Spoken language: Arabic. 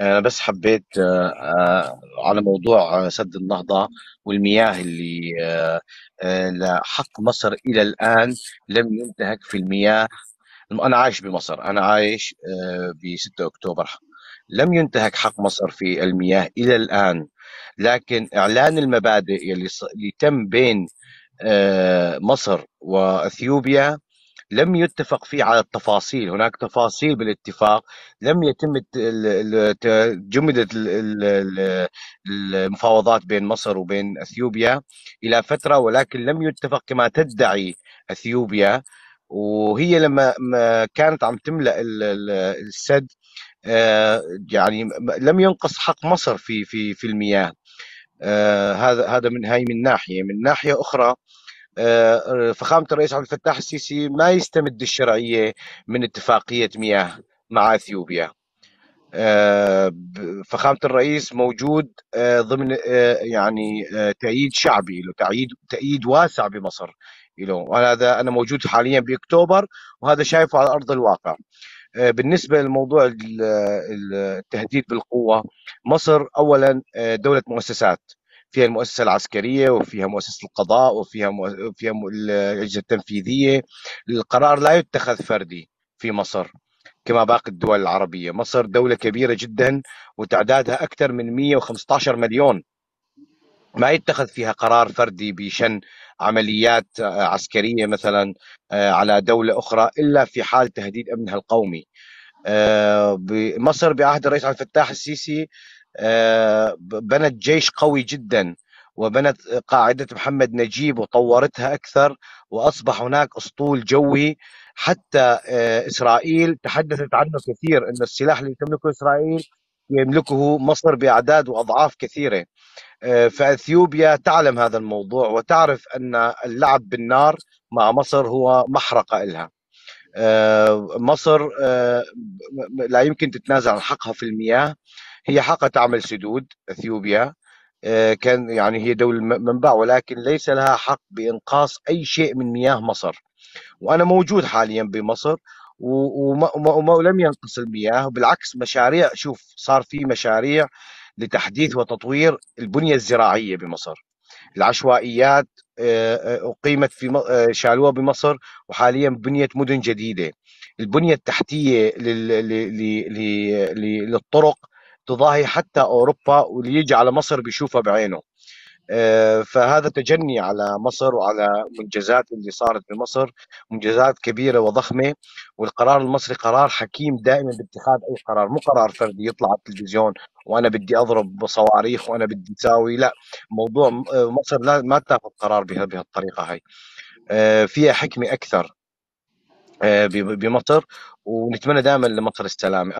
آه، أنا بس حبيت آه، آه، على موضوع سد النهضة والمياه اللي لحق مصر إلى الآن لم ينتهك في المياه أنا عايش بمصر أنا عايش ب 6 أكتوبر لم ينتهك حق مصر في المياه إلى الآن لكن إعلان المبادئ اللي, اللي تم بين مصر وأثيوبيا لم يتفق فيه على التفاصيل هناك تفاصيل بالاتفاق لم يتم جمدت المفاوضات بين مصر وبين اثيوبيا الى فتره ولكن لم يتفق كما تدعي اثيوبيا وهي لما كانت عم تملا السد آه، يعني لم ينقص حق مصر في في في المياه آه، هذا هذا من هاي من ناحيه من ناحيه اخرى آه، فخامه الرئيس عبد الفتاح السيسي ما يستمد الشرعيه من اتفاقيه مياه مع اثيوبيا. آه، فخامه الرئيس موجود آه، ضمن يعني تأييد شعبي له تأييد تأييد واسع بمصر له وهذا انا موجود حاليا باكتوبر وهذا شايفه على ارض الواقع. بالنسبه لموضوع التهديد بالقوه مصر اولا دوله مؤسسات فيها المؤسسه العسكريه وفيها مؤسسه القضاء وفيها مؤ... فيها الاجهزه التنفيذيه القرار لا يتخذ فردي في مصر كما باقي الدول العربيه مصر دوله كبيره جدا وتعدادها اكثر من 115 مليون ما يتخذ فيها قرار فردي بشن عمليات آه، عسكريه مثلا آه، على دوله اخرى الا في حال تهديد امنها القومي آه، مصر بعهد الرئيس عبد الفتاح السيسي آه، بنت جيش قوي جدا وبنت قاعدة محمد نجيب وطورتها أكثر وأصبح هناك أسطول جوي حتى آه، إسرائيل تحدثت عنه كثير أن السلاح اللي تملكه إسرائيل يملكه مصر بأعداد وأضعاف كثيرة آه، فأثيوبيا تعلم هذا الموضوع وتعرف أن اللعب بالنار مع مصر هو محرقة إلها مصر لا يمكن تتنازل عن حقها في المياه هي حقا تعمل سدود اثيوبيا آه، كان يعني هي دولة منبع ولكن ليس لها حق بإنقاص أي شيء من مياه مصر وأنا موجود حاليا بمصر ولم ينقص المياه بالعكس مشاريع شوف صار في مشاريع لتحديث وتطوير البنية الزراعية بمصر العشوائيات آه، آه، أقيمت في شالوها بمصر وحاليا بنيت مدن جديدة البنية التحتية للطرق تضاهي حتى اوروبا واللي يجي على مصر بيشوفها بعينه آه، فهذا تجني على مصر وعلى منجزات اللي صارت بمصر منجزات كبيره وضخمه والقرار المصري قرار حكيم دائما باتخاذ اي قرار مو قرار فردي يطلع على التلفزيون وانا بدي اضرب صواريخ وانا بدي اساوي لا موضوع آه، مصر لا ما تاخذ قرار بهالطريقه هاي آه، فيها حكمه اكثر بمصر ونتمنى دائما لمصر السلامه